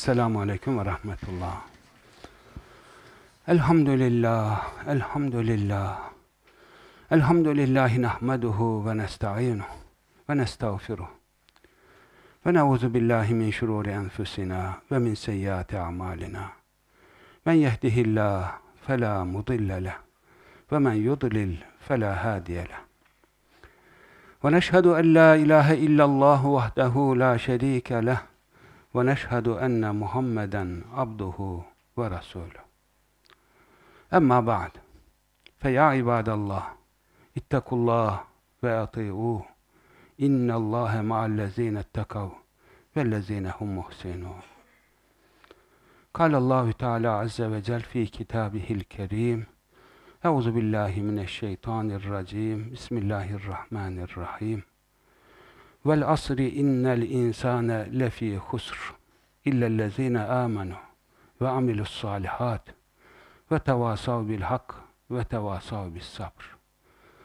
السلام عليكم ورحمة الله الحمد لله الحمد لله الحمد لله نحمده ونستعينه ونستغفره ونعوذ بالله من شرور أنفسنا ومن سيئات أعمالنا من يهده الله فلا مضل له ومن يضلل فلا هادي له ونشهد أن لا إله إلا الله وحده لا شريك له ونشهد أن محمدا عبده ورسوله أما بعد فيا عباد الله اتقوا الله وأطيعوه إن الله مع الذين اتقوا وَالَّذ۪ينَ هُمْ مُحْسِنُونَ قال الله تعالى عز وجل في كتابه الكريم أعوذ بالله من الشيطان الرجيم بسم الله الرحمن الرحيم Vel asri innel insane lefi husr illellezine amenu ve amilus salihat ve tevasav bil hak ve tevasav bil sabr.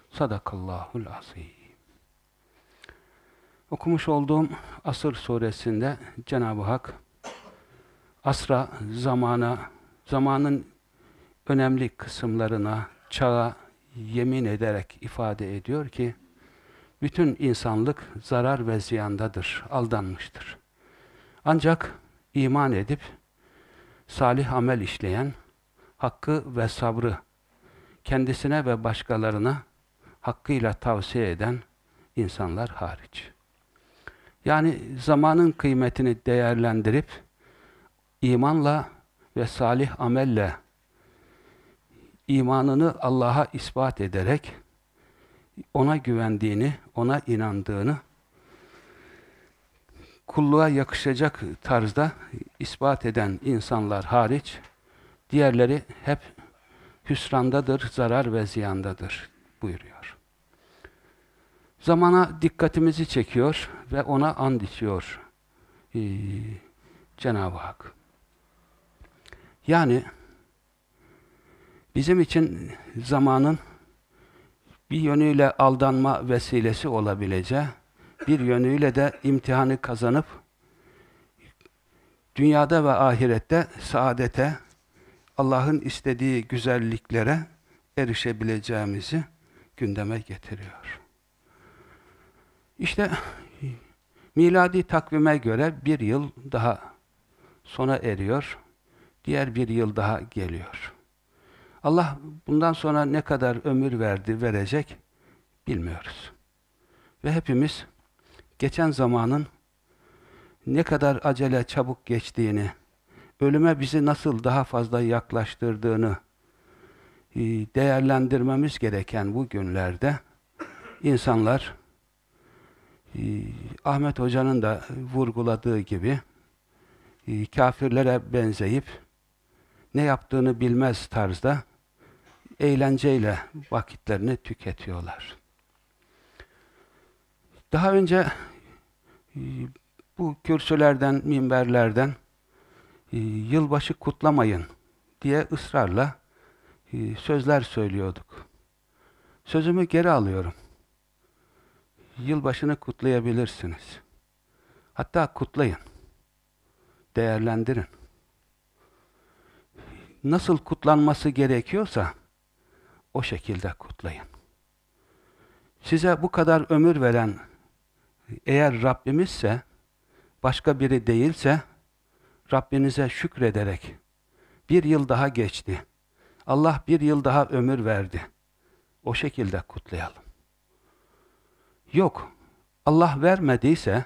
Sadakallahul azim. Okumuş olduğum Asır suresinde Cenab-ı Hak asra, zamana, zamanın önemli kısımlarına, çağa yemin ederek ifade ediyor ki bütün insanlık zarar ve ziyandadır, aldanmıştır. Ancak iman edip salih amel işleyen, hakkı ve sabrı kendisine ve başkalarına hakkıyla tavsiye eden insanlar hariç. Yani zamanın kıymetini değerlendirip imanla ve salih amelle imanını Allah'a ispat ederek ona güvendiğini, ona inandığını kulluğa yakışacak tarzda ispat eden insanlar hariç diğerleri hep hüsrandadır, zarar ve ziyandadır buyuruyor. Zamana dikkatimizi çekiyor ve ona and içiyor ee, Cenab-ı Hak. Yani bizim için zamanın bir yönüyle aldanma vesilesi olabileceği, bir yönüyle de imtihanı kazanıp dünyada ve ahirette saadete, Allah'ın istediği güzelliklere erişebileceğimizi gündeme getiriyor. İşte miladi takvime göre bir yıl daha sona eriyor, diğer bir yıl daha geliyor. Allah bundan sonra ne kadar ömür verdi, verecek bilmiyoruz. Ve hepimiz geçen zamanın ne kadar acele çabuk geçtiğini, ölüme bizi nasıl daha fazla yaklaştırdığını e, değerlendirmemiz gereken bu günlerde insanlar e, Ahmet Hoca'nın da vurguladığı gibi e, kafirlere benzeyip ne yaptığını bilmez tarzda eğlenceyle vakitlerini tüketiyorlar. Daha önce e, bu kürsülerden, minberlerden e, yılbaşı kutlamayın diye ısrarla e, sözler söylüyorduk. Sözümü geri alıyorum. Yılbaşını kutlayabilirsiniz. Hatta kutlayın. Değerlendirin. Nasıl kutlanması gerekiyorsa o şekilde kutlayın. Size bu kadar ömür veren eğer Rabbimizse, başka biri değilse, Rabbinize şükrederek bir yıl daha geçti. Allah bir yıl daha ömür verdi. O şekilde kutlayalım. Yok, Allah vermediyse,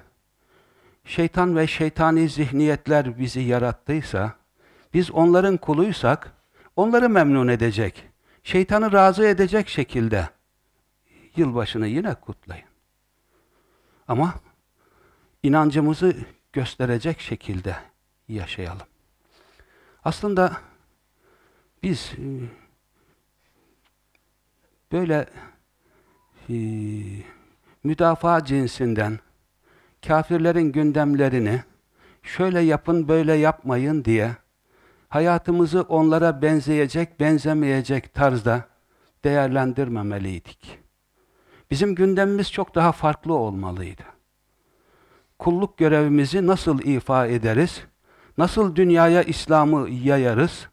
şeytan ve şeytani zihniyetler bizi yarattıysa, biz onların kuluysak, onları memnun edecek şeytanı razı edecek şekilde yılbaşını yine kutlayın. Ama inancımızı gösterecek şekilde yaşayalım. Aslında biz e, böyle e, müdafaa cinsinden kafirlerin gündemlerini şöyle yapın böyle yapmayın diye hayatımızı onlara benzeyecek, benzemeyecek tarzda değerlendirmemeliydik. Bizim gündemimiz çok daha farklı olmalıydı. Kulluk görevimizi nasıl ifa ederiz? Nasıl dünyaya İslam'ı yayarız?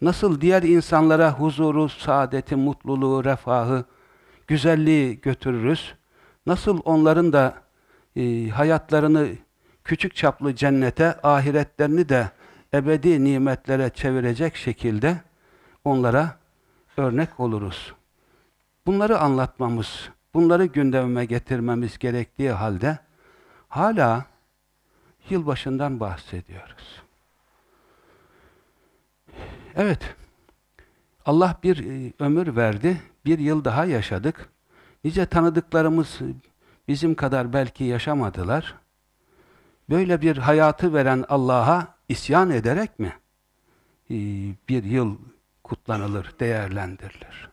Nasıl diğer insanlara huzuru, saadeti, mutluluğu, refahı, güzelliği götürürüz? Nasıl onların da e, hayatlarını küçük çaplı cennete, ahiretlerini de ebedi nimetlere çevirecek şekilde onlara örnek oluruz. Bunları anlatmamız, bunları gündemime getirmemiz gerektiği halde hala yılbaşından bahsediyoruz. Evet, Allah bir e, ömür verdi, bir yıl daha yaşadık. Nice tanıdıklarımız bizim kadar belki yaşamadılar. Böyle bir hayatı veren Allah'a isyan ederek mi ee, bir yıl kutlanılır, değerlendirilir?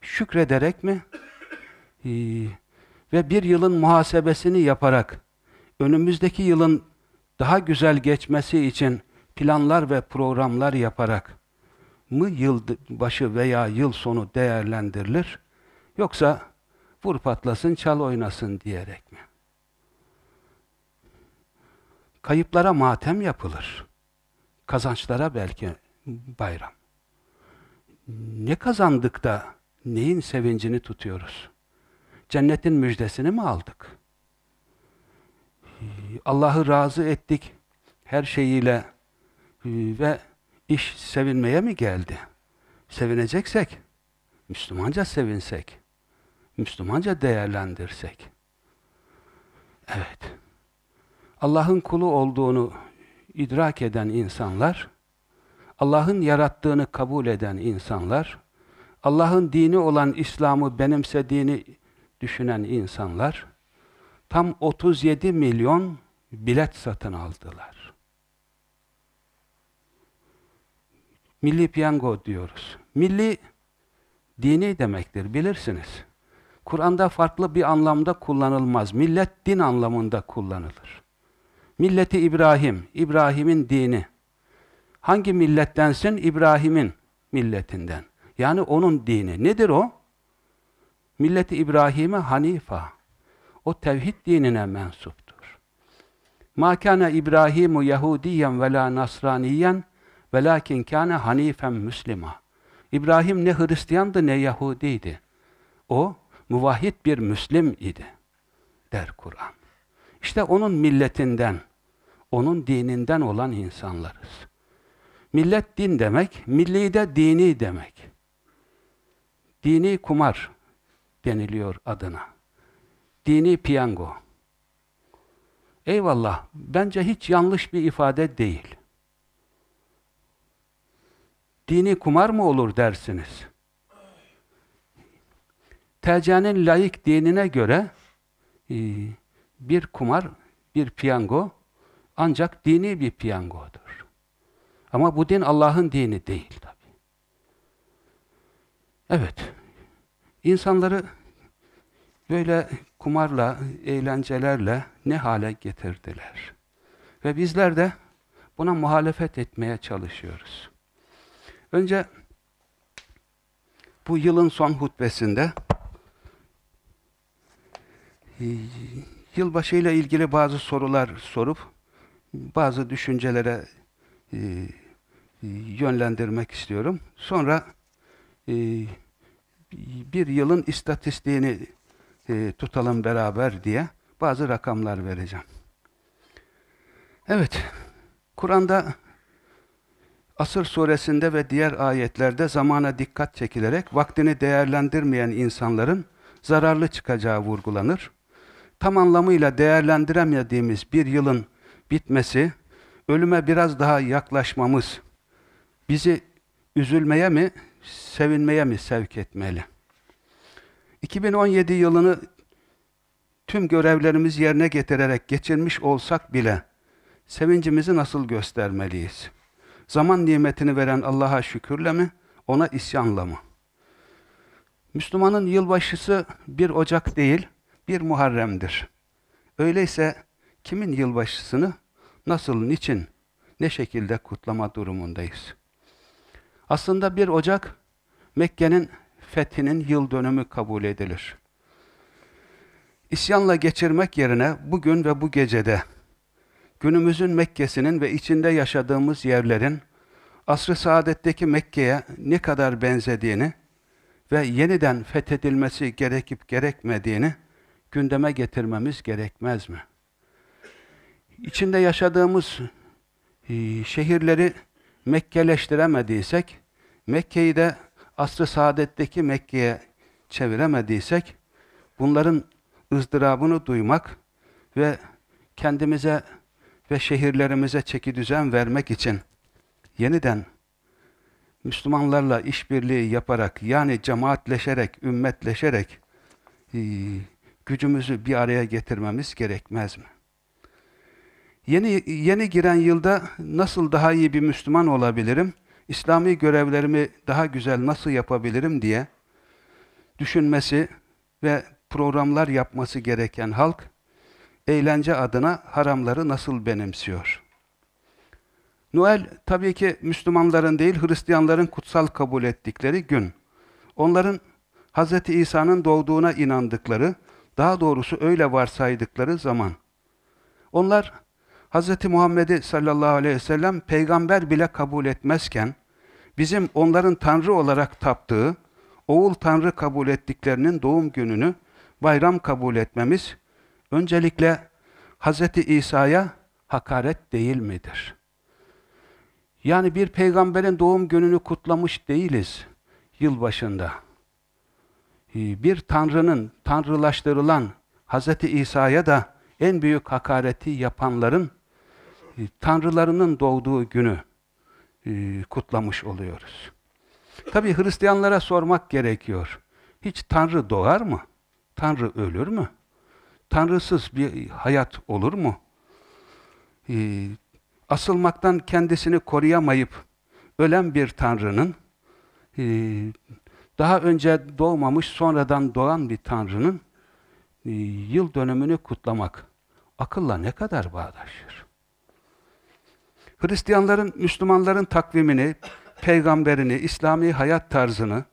Şükrederek mi? Ee, ve bir yılın muhasebesini yaparak önümüzdeki yılın daha güzel geçmesi için planlar ve programlar yaparak mı yıl başı veya yıl sonu değerlendirilir? Yoksa vur patlasın, çal oynasın diyerek mi? Kayıplara matem yapılır. Kazançlara belki bayram. Ne kazandık da neyin sevincini tutuyoruz? Cennetin müjdesini mi aldık? Allah'ı razı ettik her şeyiyle e, ve iş sevinmeye mi geldi? Sevineceksek, Müslümanca sevinsek, Müslümanca değerlendirsek. Evet. Allah'ın kulu olduğunu idrak eden insanlar, Allah'ın yarattığını kabul eden insanlar, Allah'ın dini olan İslam'ı benimsediğini düşünen insanlar, tam 37 milyon bilet satın aldılar. Milli piyango diyoruz. Milli, dini demektir, bilirsiniz. Kur'an'da farklı bir anlamda kullanılmaz. Millet din anlamında kullanılır. Milleti İbrahim, İbrahim'in dini. Hangi millettensin? İbrahim'in milletinden. Yani onun dini. Nedir o? Milleti İbrahim'e Hanifa. O tevhid dinine mensuptur. Ma kana İbrahimu Yahudiyen ve la Nasraniyen velakin kana Hanifen Müslima. İbrahim ne Hristiyandı ne Yahudiydi. O muvahhid bir Müslim idi der Kur'an. İşte onun milletinden onun dininden olan insanlarız. Millet din demek, milli de dini demek. Dini kumar deniliyor adına. Dini piyango. Eyvallah, bence hiç yanlış bir ifade değil. Dini kumar mı olur dersiniz? TC'nin layık dinine göre e, bir kumar, bir piyango ancak dini bir piyangodur. Ama bu din Allah'ın dini değil tabi. Evet, insanları böyle kumarla, eğlencelerle ne hale getirdiler. Ve bizler de buna muhalefet etmeye çalışıyoruz. Önce bu yılın son hutbesinde e, yılbaşıyla ilgili bazı sorular sorup bazı düşüncelere e, e, yönlendirmek istiyorum. Sonra e, bir yılın istatistiğini tutalım beraber diye bazı rakamlar vereceğim. Evet, Kur'an'da Asır suresinde ve diğer ayetlerde zamana dikkat çekilerek vaktini değerlendirmeyen insanların zararlı çıkacağı vurgulanır. Tam anlamıyla değerlendiremediğimiz bir yılın bitmesi, ölüme biraz daha yaklaşmamız bizi üzülmeye mi, sevinmeye mi sevk etmeli? 2017 yılını tüm görevlerimiz yerine getirerek geçirmiş olsak bile sevincimizi nasıl göstermeliyiz? Zaman nimetini veren Allah'a şükürle mi, ona isyanla mı? Müslümanın yılbaşısı bir Ocak değil, bir Muharrem'dir. Öyleyse kimin yılbaşısını nasıl, niçin, ne şekilde kutlama durumundayız. Aslında 1 Ocak Mekke'nin fethinin yıl dönümü kabul edilir. İsyanla geçirmek yerine bugün ve bu gecede günümüzün Mekke'sinin ve içinde yaşadığımız yerlerin asr-ı saadetteki Mekke'ye ne kadar benzediğini ve yeniden fethedilmesi gerekip gerekmediğini gündeme getirmemiz gerekmez mi? içinde yaşadığımız e, şehirleri Mekkeleştiremediysek, Mekke'yi de asr-ı saadetteki Mekke'ye çeviremediysek, bunların ızdırabını duymak ve kendimize ve şehirlerimize çeki düzen vermek için yeniden Müslümanlarla işbirliği yaparak yani cemaatleşerek, ümmetleşerek e, gücümüzü bir araya getirmemiz gerekmez mi? Yeni, yeni giren yılda nasıl daha iyi bir Müslüman olabilirim, İslami görevlerimi daha güzel nasıl yapabilirim diye düşünmesi ve programlar yapması gereken halk, eğlence adına haramları nasıl benimsiyor? Noel tabii ki Müslümanların değil Hristiyanların kutsal kabul ettikleri gün. Onların Hz. İsa'nın doğduğuna inandıkları, daha doğrusu öyle varsaydıkları zaman. Onlar Hz. Muhammed'i sallallahu aleyhi ve sellem peygamber bile kabul etmezken, bizim onların Tanrı olarak taptığı, oğul Tanrı kabul ettiklerinin doğum gününü bayram kabul etmemiz, öncelikle Hz. İsa'ya hakaret değil midir? Yani bir peygamberin doğum gününü kutlamış değiliz yılbaşında. Ee, bir Tanrı'nın, tanrılaştırılan Hz. İsa'ya da en büyük hakareti yapanların ee, tanrılarının doğduğu günü e, kutlamış oluyoruz. Tabi Hristiyanlara sormak gerekiyor. Hiç Tanrı doğar mı? Tanrı ölür mü? Tanrısız bir hayat olur mu? Ee, asılmaktan kendisini koruyamayıp ölen bir Tanrı'nın e, daha önce doğmamış, sonradan doğan bir Tanrı'nın e, yıl dönümünü kutlamak akılla ne kadar bağdaşır? Hristiyanların, Müslümanların takvimini, peygamberini, İslami hayat tarzını,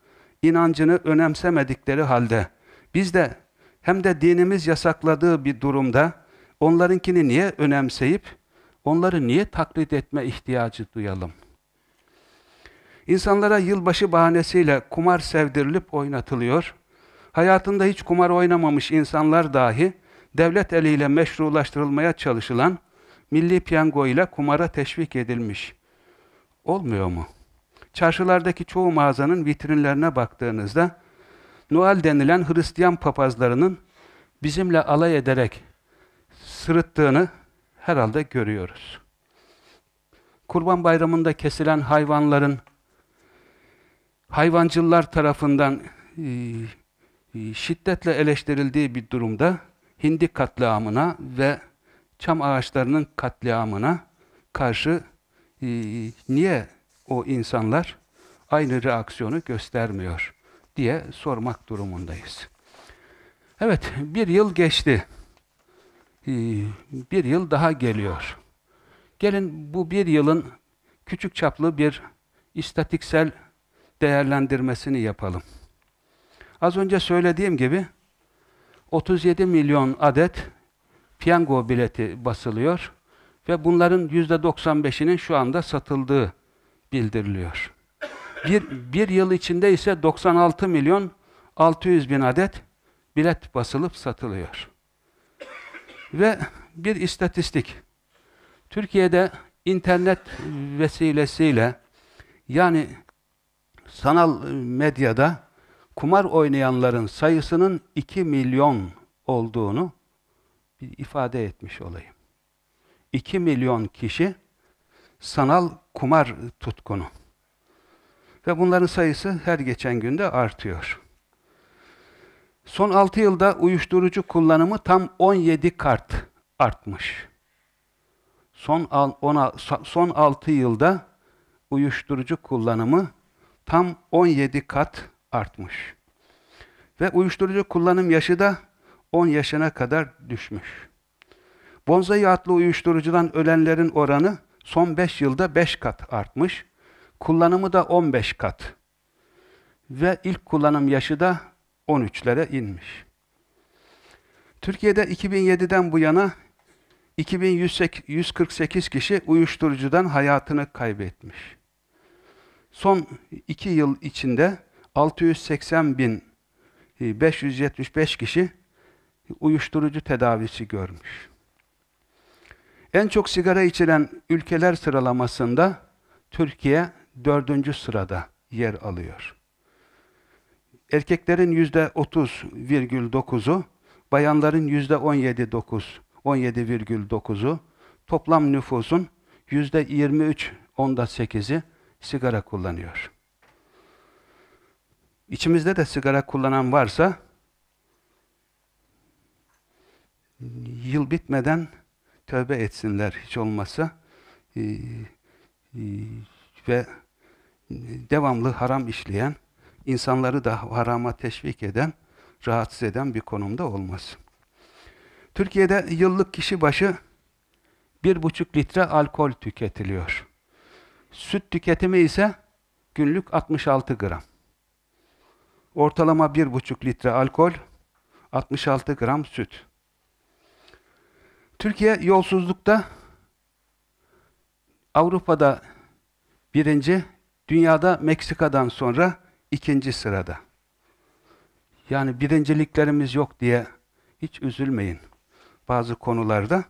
inancını önemsemedikleri halde biz de hem de dinimiz yasakladığı bir durumda onlarınkini niye önemseyip onları niye taklit etme ihtiyacı duyalım? İnsanlara yılbaşı bahanesiyle kumar sevdirilip oynatılıyor. Hayatında hiç kumar oynamamış insanlar dahi devlet eliyle meşrulaştırılmaya çalışılan milli piyango ile kumara teşvik edilmiş. Olmuyor mu? Çarşılardaki çoğu mağazanın vitrinlerine baktığınızda Noel denilen Hristiyan papazlarının bizimle alay ederek sırıttığını herhalde görüyoruz. Kurban Bayramı'nda kesilen hayvanların hayvancılar tarafından e, e, şiddetle eleştirildiği bir durumda Hindi katliamına ve çam ağaçlarının katliamına karşı e, niye o insanlar aynı reaksiyonu göstermiyor diye sormak durumundayız. Evet, bir yıl geçti. E, bir yıl daha geliyor. Gelin bu bir yılın küçük çaplı bir istatiksel değerlendirmesini yapalım. Az önce söylediğim gibi 37 milyon adet piyango bileti basılıyor ve bunların yüzde %95'inin şu anda satıldığı bildiriliyor. Bir, bir yıl içinde ise 96 milyon 600 bin adet bilet basılıp satılıyor. Ve bir istatistik. Türkiye'de internet vesilesiyle yani sanal medyada kumar oynayanların sayısının 2 milyon olduğunu bir ifade etmiş olayım. 2 milyon kişi sanal kumar tutkunu. Ve bunların sayısı her geçen günde artıyor. Son 6 yılda uyuşturucu kullanımı tam 17 kart artmış. Son, ona, son 6 yılda uyuşturucu kullanımı tam 17 kat artmış. Ve uyuşturucu kullanım yaşı da 10 yaşına kadar düşmüş. Bonzai adlı uyuşturucudan ölenlerin oranı son 5 yılda 5 kat artmış. Kullanımı da 15 kat. Ve ilk kullanım yaşı da 13'lere inmiş. Türkiye'de 2007'den bu yana 2148 kişi uyuşturucudan hayatını kaybetmiş. Son 2 yıl içinde 680.575 e, kişi uyuşturucu tedavisi görmüş. En çok sigara içilen ülkeler sıralamasında Türkiye dördüncü sırada yer alıyor. Erkeklerin yüzde 30,9'u, bayanların yüzde 17,9, 17,9'u toplam nüfusun yüzde yirmi üç sigara kullanıyor. İçimizde de sigara kullanan varsa yıl bitmeden tövbe etsinler hiç olmazsa ee, e, ve devamlı haram işleyen, insanları da harama teşvik eden, rahatsız eden bir konumda olmasın. Türkiye'de yıllık kişi başı bir buçuk litre alkol tüketiliyor. Süt tüketimi ise günlük 66 gram. Ortalama bir buçuk litre alkol, 66 gram süt. Türkiye yolsuzlukta Avrupa'da birinci, dünyada Meksika'dan sonra ikinci sırada. Yani birinciliklerimiz yok diye hiç üzülmeyin. Bazı konularda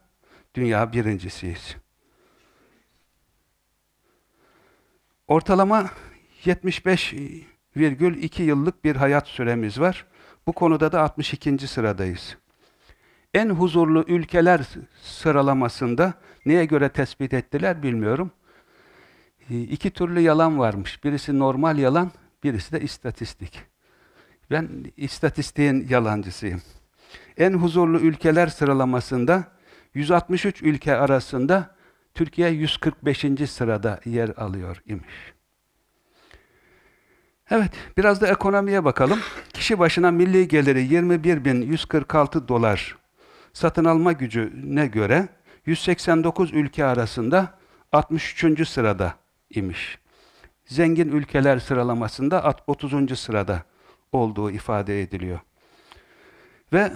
dünya birincisiyiz. Ortalama 75,2 yıllık bir hayat süremiz var. Bu konuda da 62. sıradayız en huzurlu ülkeler sıralamasında neye göre tespit ettiler bilmiyorum. Ee, iki türlü yalan varmış. Birisi normal yalan, birisi de istatistik. Ben istatistiğin yalancısıyım. En huzurlu ülkeler sıralamasında 163 ülke arasında Türkiye 145. sırada yer alıyor imiş. Evet, biraz da ekonomiye bakalım. Kişi başına milli geliri 21.146 dolar satın alma gücüne göre 189 ülke arasında 63. sırada imiş. Zengin ülkeler sıralamasında 30. sırada olduğu ifade ediliyor. Ve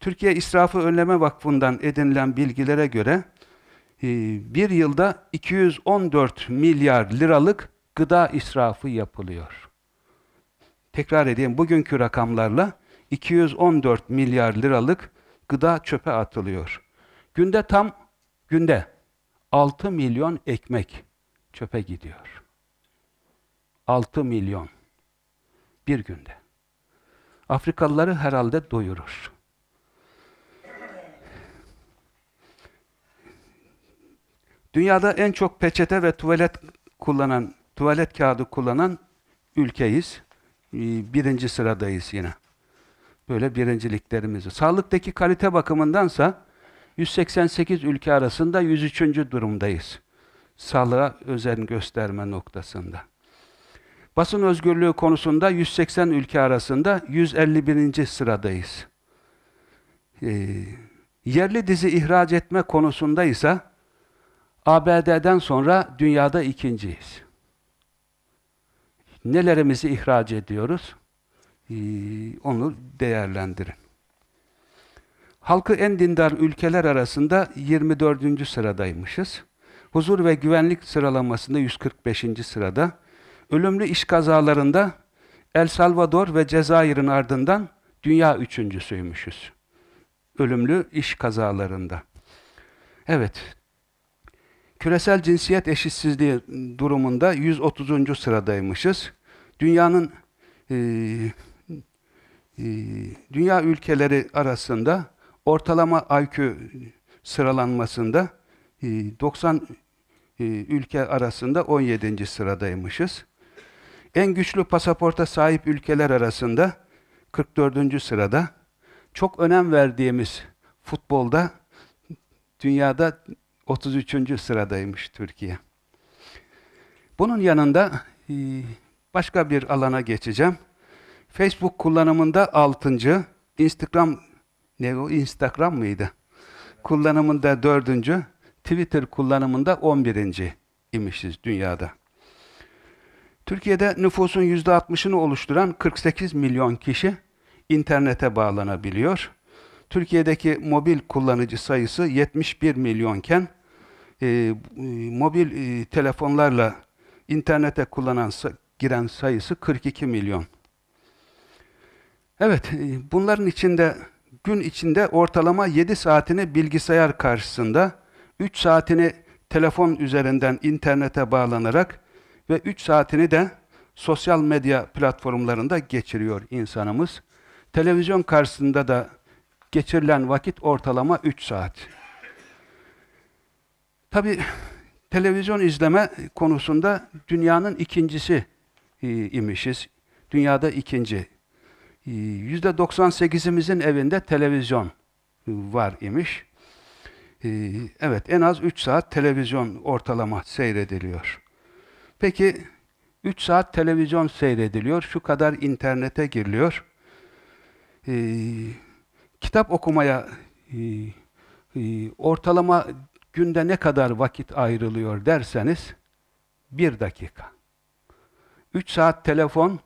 Türkiye İsrafı Önleme Vakfı'ndan edinilen bilgilere göre e, bir yılda 214 milyar liralık gıda israfı yapılıyor. Tekrar edeyim, bugünkü rakamlarla 214 milyar liralık gıda çöpe atılıyor. Günde tam günde 6 milyon ekmek çöpe gidiyor. 6 milyon bir günde. Afrikalıları herhalde doyurur. Dünyada en çok peçete ve tuvalet kullanan, tuvalet kağıdı kullanan ülkeyiz. Ee, birinci sıradayız yine. Böyle birinciliklerimiz. Sağlıktaki kalite bakımındansa 188 ülke arasında 103. durumdayız. Sağlığa özen gösterme noktasında. Basın özgürlüğü konusunda 180 ülke arasında 151. sıradayız. Ee, yerli dizi ihraç etme konusunda ise ABD'den sonra dünyada ikinciyiz. Nelerimizi ihraç ediyoruz? Ee, onu değerlendirin. Halkı en dindar ülkeler arasında 24. sıradaymışız. Huzur ve güvenlik sıralamasında 145. sırada. Ölümlü iş kazalarında El Salvador ve Cezayir'in ardından dünya üçüncüsüymüşüz. Ölümlü iş kazalarında. Evet, küresel cinsiyet eşitsizliği durumunda 130. sıradaymışız. Dünyanın e, ee, dünya ülkeleri arasında ortalama IQ sıralanmasında 90 ee, ee, ülke arasında 17. sıradaymışız. En güçlü pasaporta sahip ülkeler arasında 44. sırada. Çok önem verdiğimiz futbolda dünyada 33. sıradaymış Türkiye. Bunun yanında başka bir alana geçeceğim. Facebook kullanımında 6. Instagram ne o Instagram mıydı? Kullanımında 4. Twitter kullanımında 11. imişiz dünyada. Türkiye'de nüfusun %60'ını oluşturan 48 milyon kişi internete bağlanabiliyor. Türkiye'deki mobil kullanıcı sayısı 71 milyonken e, mobil e, telefonlarla internete kullanan giren sayısı 42 milyon. Evet, e, bunların içinde gün içinde ortalama 7 saatini bilgisayar karşısında, 3 saatini telefon üzerinden internete bağlanarak ve 3 saatini de sosyal medya platformlarında geçiriyor insanımız. Televizyon karşısında da geçirilen vakit ortalama 3 saat. Tabi televizyon izleme konusunda dünyanın ikincisi e, imişiz. Dünyada ikinci. %98'imizin ee, evinde televizyon var imiş. Ee, evet, en az 3 saat televizyon ortalama seyrediliyor. Peki, 3 saat televizyon seyrediliyor, şu kadar internete giriliyor. Ee, kitap okumaya e, e, ortalama günde ne kadar vakit ayrılıyor derseniz, bir dakika. 3 saat telefon,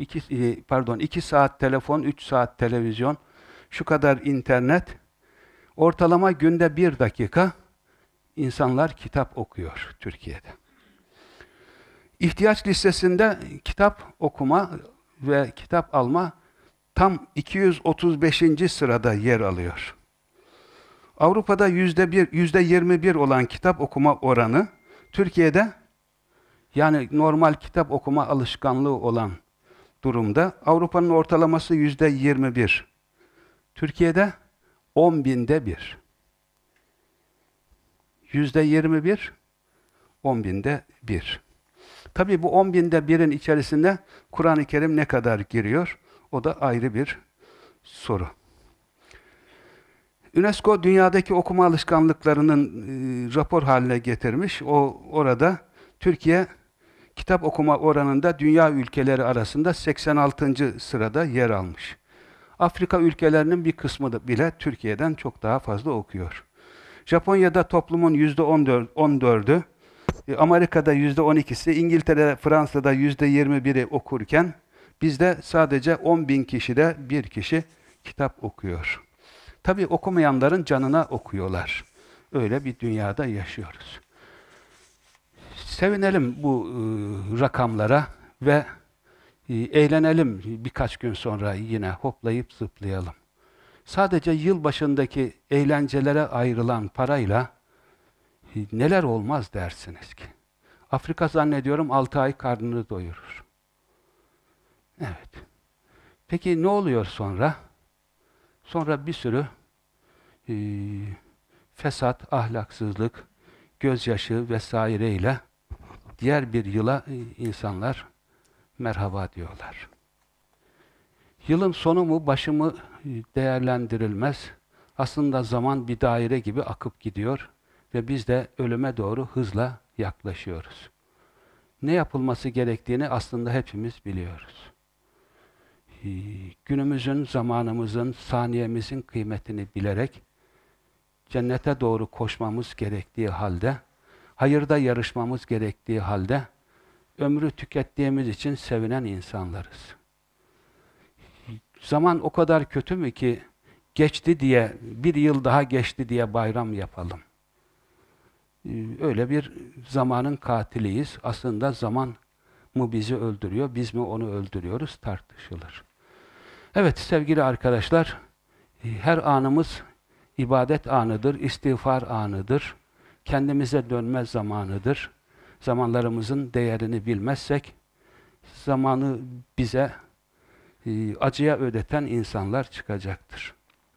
2 e, pardon iki saat telefon, üç saat televizyon, şu kadar internet. Ortalama günde bir dakika insanlar kitap okuyor Türkiye'de. İhtiyaç listesinde kitap okuma ve kitap alma tam 235. sırada yer alıyor. Avrupa'da yüzde bir, yüzde 21 olan kitap okuma oranı Türkiye'de yani normal kitap okuma alışkanlığı olan durumda. Avrupa'nın ortalaması yüzde 21. Türkiye'de 10 binde bir. Yüzde 21, 10 binde bir. Tabi bu 10 binde birin içerisinde Kur'an-ı Kerim ne kadar giriyor? O da ayrı bir soru. UNESCO dünyadaki okuma alışkanlıklarının e, rapor haline getirmiş. O orada Türkiye kitap okuma oranında dünya ülkeleri arasında 86. sırada yer almış. Afrika ülkelerinin bir kısmı da bile Türkiye'den çok daha fazla okuyor. Japonya'da toplumun %14'ü, e, Amerika'da %12'si, İngiltere'de, Fransa'da %21'i okurken bizde sadece 10 bin kişide bir kişi kitap okuyor. Tabii okumayanların canına okuyorlar. Öyle bir dünyada yaşıyoruz sevinelim bu e, rakamlara ve e, eğlenelim birkaç gün sonra yine hoplayıp zıplayalım. Sadece yıl başındaki eğlencelere ayrılan parayla e, neler olmaz dersiniz ki? Afrika zannediyorum 6 ay karnını doyurur. Evet. Peki ne oluyor sonra? Sonra bir sürü e, fesat, ahlaksızlık, gözyaşı vesaireyle diğer bir yıla e, insanlar merhaba diyorlar. Yılın sonu mu, başı mı e, değerlendirilmez. Aslında zaman bir daire gibi akıp gidiyor ve biz de ölüme doğru hızla yaklaşıyoruz. Ne yapılması gerektiğini aslında hepimiz biliyoruz. E, günümüzün, zamanımızın, saniyemizin kıymetini bilerek cennete doğru koşmamız gerektiği halde hayırda yarışmamız gerektiği halde ömrü tükettiğimiz için sevinen insanlarız. Zaman o kadar kötü mü ki geçti diye, bir yıl daha geçti diye bayram yapalım. Ee, öyle bir zamanın katiliyiz. Aslında zaman mı bizi öldürüyor, biz mi onu öldürüyoruz tartışılır. Evet sevgili arkadaşlar, e, her anımız ibadet anıdır, istiğfar anıdır kendimize dönme zamanıdır. Zamanlarımızın değerini bilmezsek, zamanı bize e, acıya ödeten insanlar çıkacaktır.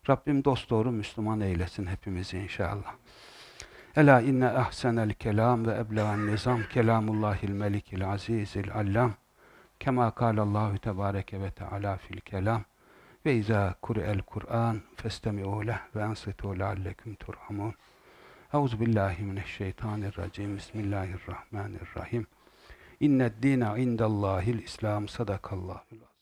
Rabbim dost dosdoğru Müslüman eylesin hepimizi inşallah. Ela inne ahsenel kelam ve eblegan nizam kelamullahil melikil azizil allam kema kâlallahu tebâreke ve teâlâ fil kelam ve izâ kur'el kur'an festemi'û leh ve ansitû leallekum turhamun Euzubillahimineşşeytanirracim. Bismillahirrahmanirrahim. İnned dina indallahil İslam. Sadakallahul